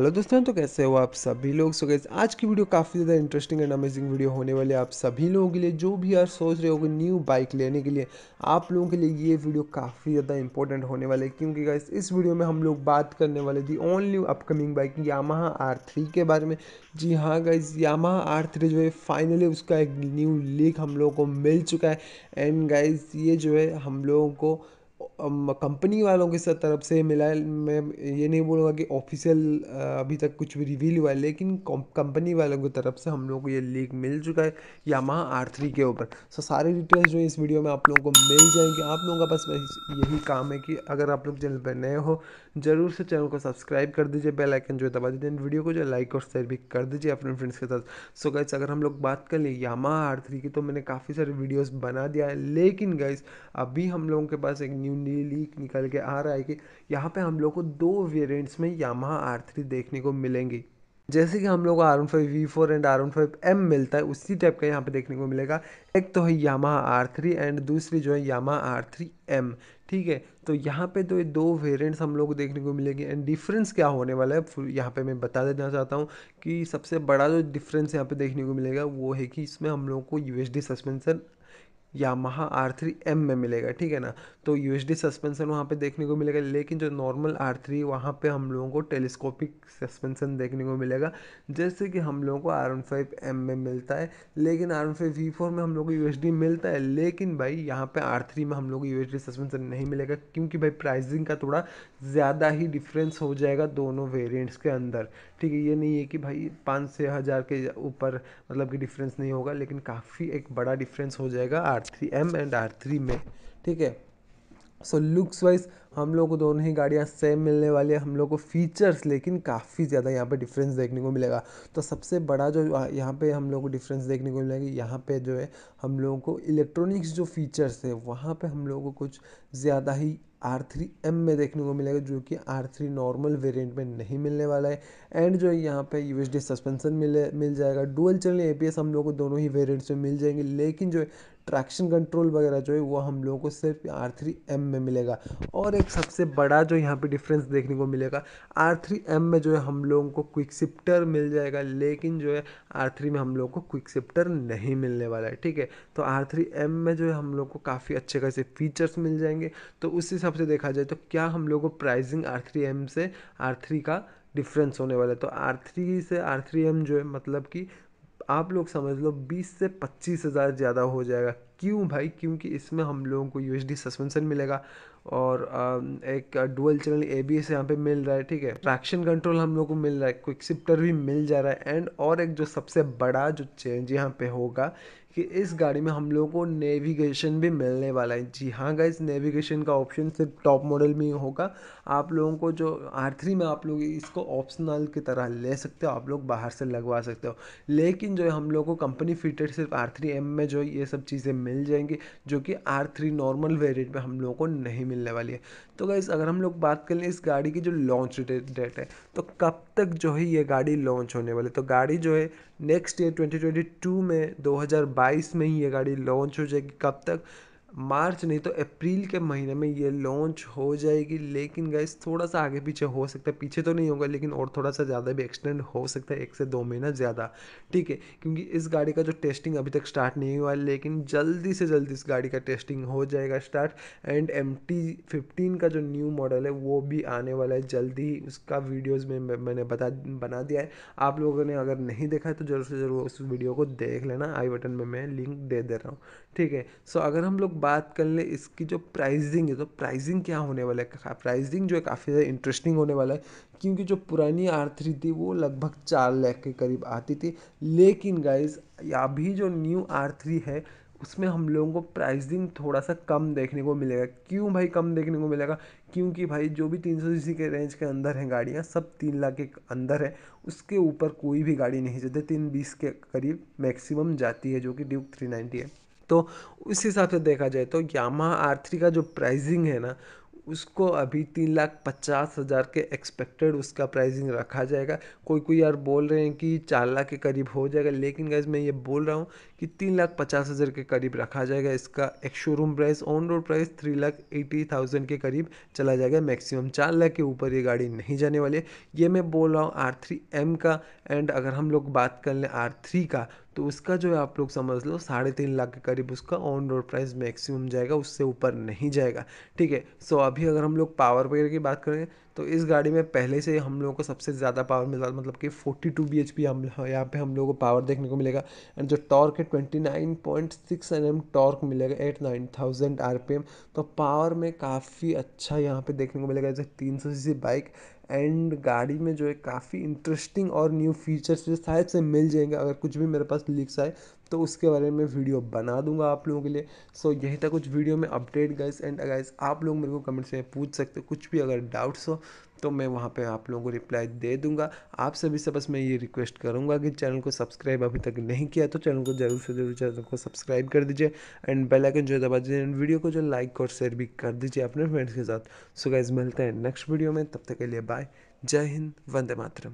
hello दोस्तों तो कैसे हो आप सभी लोग सो गैस आज की वीडियो काफ़ी ज़्यादा इंटरेस्टिंग एंड अमेजिंग वीडियो होने वाली है आप सभी लोगों के लिए जो भी यार सोच रहे होगे न्यू बाइक लेने के लिए आप लोगों के लिए ये वीडियो काफ़ी ज़्यादा इंपॉर्टेंट होने वाला है क्योंकि गैस इस वीडियो में हम लोग बात करने वाले the only upcoming bike Yamaha R three के बारे में जी हाँ गैस यामा आर थ्री जो है फाइनली उसका एक न्यू लीक हम लोगों को मिल चुका है एंड गाइज ये जो है हम लोगों को कंपनी वालों के साथ तरफ से मिला है मैं ये नहीं बोलूँगा कि ऑफिशियल अभी तक कुछ भी रिवील हुआ है लेकिन कंपनी वालों की तरफ से हम लोगों को ये लीक मिल चुका है यामा आर थ्री के ऊपर सो सारे डिटेल्स जो इस वीडियो में आप लोगों को मिल जाएंगे आप लोगों का बस यही काम है कि अगर आप लोग चैनल पर नए हो ज़रूर से चैनल को सब्सक्राइब कर दीजिए बेल आइकन जो है दबा दीजिए वीडियो को जो लाइक और शेयर भी कर दीजिए अपने फ्रेंड्स के साथ सो गाइज अगर हम लोग बात कर लें यामा आर थ्री की तो मैंने काफ़ी सारे वीडियोज़ बना दिया है लेकिन गाइज अभी हम लोगों के पास एक न्यू लीक निकल के आ रहा है कि यहाँ पे हम लोग को दो वेरिएंट्स में यामा आर थ्री देखने को मिलेंगी जैसे कि हम लोग को R one five V four and R one five M मिलता है उसी टाइप का यहाँ पे देखने को मिलेगा एक तो है यामा आर थ्री एंड दूसरी जो है यामा आर थ्री एम ठीक है तो यहाँ पे तो ये दो वेरिएंट्स हम लोग को देखने को मिलेंगे एंड डिफरेंस क्या होने वाला है यहाँ पे मैं बता देना चाहता हूँ कि सबसे बड़ा जो डिफरेंस यहाँ पे देखने को मिलेगा वो है कि इसमें हम लोग को U suspension Yamaha R three M में मिलेगा ठीक है ना तो यू सस्पेंसन वहाँ पे देखने को मिलेगा लेकिन जो नॉर्मल आर थ्री वहाँ पर हम लोगों को टेलीस्कोपिक सस्पेंसन देखने को मिलेगा जैसे कि हम लोगों को आर वन फाइव एम में मिलता है लेकिन R one five V four में हम लोग को यू मिलता है लेकिन भाई यहाँ पे आर थ्री में हम लोग को यू सस्पेंसन नहीं मिलेगा क्योंकि भाई प्राइजिंग का थोड़ा ज़्यादा ही डिफरेंस हो जाएगा दोनों वेरियंट्स के अंदर ठीक है ये नहीं है कि भाई पाँच छः हज़ार के ऊपर मतलब कि डिफरेंस नहीं होगा लेकिन काफ़ी एक बड़ा डिफरेंस हो जाएगा R R three M and R three में ठीक है सो लुक्स वाइज हम लोग को दोनों ही गाड़ियाँ सेम मिलने वाली है हम लोग को फीचर्स लेकिन काफ़ी ज़्यादा यहाँ पे डिफरेंस देखने को मिलेगा तो सबसे बड़ा जो यहाँ पे हम लोग को डिफरेंस देखने को मिलेगा यहाँ पे जो है हम लोगों को इलेक्ट्रॉनिक्स जो फीचर्स है वहाँ पे हम लोगों को कुछ ज़्यादा ही आर थ्री एम में देखने को मिलेगा जो कि आर थ्री नॉर्मल वेरियंट में नहीं मिलने वाला है एंड जो है यहाँ पे यू एस डी सस्पेंसन मिले मिल जाएगा dual channel A P S हम लोग को दोनों ही वेरियंट्स में मिल जाएंगे लेकिन जो है ट्रैक्शन कंट्रोल वगैरह जो है वो हम लोगों को सिर्फ आर थ्री एम में मिलेगा और एक एक सबसे बड़ा जो यहाँ पे डिफरेंस देखने को मिलेगा आर थ्री एम में जो है हम लोगों को क्विक सिप्टर मिल जाएगा लेकिन जो है आर थ्री में हम लोग को क्विक सिप्टर नहीं मिलने वाला है ठीक है तो आर थ्री एम में जो है हम लोग को काफ़ी अच्छे खासे फीचर्स मिल जाएंगे तो उस हिसाब से देखा जाए तो क्या हम लोग को प्राइजिंग आर थ्री एम से आर थ्री का डिफरेंस होने वाला है तो आर थ्री से आर थ्री एम जो है मतलब कि आप लोग समझ लो बीस से पच्चीस हज़ार ज़्यादा हो जाएगा क्यों भाई क्योंकि इसमें हम लोगों को यू सस्पेंसन मिलेगा और एक dual channel A B S यहाँ पे मिल रहा है ठीक है ट्रैक्शन कंट्रोल हम लोग को मिल रहा है क्विक सिप्टर भी मिल जा रहा है एंड और एक जो सबसे बड़ा जो चेंज यहाँ पे होगा कि इस गाड़ी में हम लोगों को नेविगेशन भी मिलने वाला है जी हाँ गाइज नेविगेशन का ऑप्शन सिर्फ टॉप मॉडल में ही होगा आप लोगों को जो आर थ्री में आप लोग इसको ऑप्शनल की तरह ले सकते हो आप लोग बाहर से लगवा सकते हो लेकिन जो है हम लोग को कंपनी फिटेड सिर्फ आर थ्री एम में जो ये सब चीज़ें मिल जाएंगी जो कि आर थ्री नॉर्मल वेरियंट में हम लोगों को नहीं मिलने वाली है तो गाइज़ अगर हम लोग बात कर लें इस गाड़ी की जो लॉन्च डेट है तो कब तक जो है ये गाड़ी लॉन्च होने वाली तो गाड़ी जो है नेक्स्ट ईयर ट्वेंटी में दो 2022 में ही ये गाड़ी लॉन्च हो जाएगी कब तक मार्च नहीं तो अप्रैल के महीने में ये लॉन्च हो जाएगी लेकिन गैस थोड़ा सा आगे पीछे हो सकता है पीछे तो नहीं होगा लेकिन और थोड़ा सा ज़्यादा भी एक्सटेंड हो सकता है एक से दो महीना ज़्यादा ठीक है क्योंकि इस गाड़ी का जो टेस्टिंग अभी तक स्टार्ट नहीं हुआ है लेकिन जल्दी से जल्दी इस गाड़ी का टेस्टिंग हो जाएगा स्टार्ट एंड एम टी का जो न्यू मॉडल है वो भी आने वाला है जल्दी ही उसका वीडियोज़ में मैंने बता बना दिया है आप लोगों ने अगर नहीं देखा है तो ज़रूर से ज़रूर उस वीडियो को देख लेना आई बटन में मैं लिंक दे दे रहा हूँ ठीक है सो अगर हम लोग बात कर ले इसकी जो प्राइजिंग है तो प्राइजिंग क्या होने वाला है प्राइजिंग जो है काफ़ी ज़्यादा इंटरेस्टिंग होने वाला है क्योंकि जो पुरानी आर थ्री थी वो लगभग चार लाख के करीब आती थी लेकिन गाइज अभी जो न्यू आर थ्री है उसमें हम लोगों को प्राइसिंग थोड़ा सा कम देखने को मिलेगा क्यों भाई कम देखने को मिलेगा क्योंकि भाई जो भी तीन सौ के रेंज के अंदर हैं गाड़ियाँ सब तीन लाख के अंदर है उसके ऊपर कोई भी गाड़ी नहीं जाती तीन बीस के करीब मैक्सिमम जाती है जो कि ड्यूक थ्री नाइन्टी है तो उस हिसाब से देखा जाए तो यामा आर थ्री का जो प्राइजिंग है ना उसको अभी तीन लाख पचास हज़ार के एक्सपेक्टेड उसका प्राइसिंग रखा जाएगा कोई कोई यार बोल रहे हैं कि चार लाख के करीब हो जाएगा लेकिन गैस मैं ये बोल रहा हूँ कि तीन लाख पचास हज़ार के करीब रखा जाएगा इसका एक showroom price on road price three lakh eighty thousand के करीब चला जाएगा मैक्सिमम चार लाख के ऊपर ये गाड़ी नहीं जाने वाली है ये मैं बोल रहा हूँ आर थ्री एम का एंड अगर हम लोग बात कर लें आर थ्री का तो उसका जो है आप लोग समझ लो साढ़े तीन लाख के करीब उसका ऑन रोड प्राइस मैक्सिमम जाएगा उससे ऊपर नहीं जाएगा ठीक है सो अभी अगर हम लोग पावर वगैरह की बात करें तो इस गाड़ी में पहले से हम लोगों को सबसे ज़्यादा पावर है मतलब कि 42 टू बी एच पी हम यहाँ पे हम लोगों को पावर देखने को मिलेगा एंड जो टॉर्क है 29.6 एम टॉर्क मिलेगा at nine thousand R P M तो पावर में काफ़ी अच्छा यहाँ पे देखने को मिलेगा जैसे तीन सौ सी बाइक एंड गाड़ी में जो है काफ़ी इंटरेस्टिंग और न्यू फीचर्स जो शायद से मिल जाएंगे अगर कुछ भी मेरे पास लीक्स आए तो उसके बारे में वीडियो बना दूंगा आप लोगों के लिए सो so, यही था कुछ वीडियो में अपडेट गाइस एंड गाइस आप लोग मेरे को कमेंट से पूछ सकते हो कुछ भी अगर डाउट्स हो तो मैं वहाँ पे आप लोगों को रिप्लाई दे दूंगा आप सभी से बस मैं ये रिक्वेस्ट करूँगा कि चैनल को सब्सक्राइब अभी तक नहीं किया तो चैनल को जरूर से जरूर चैनल को सब्सक्राइब कर दीजिए एंड बेल आइकन जो दबा दीजिए एंड वीडियो को जो लाइक और शेयर भी कर दीजिए अपने फ्रेंड्स के साथ सो so, गाइज मिलते हैं नेक्स्ट वीडियो में तब तक के लिए बाय जय हिंद वंदे मातरम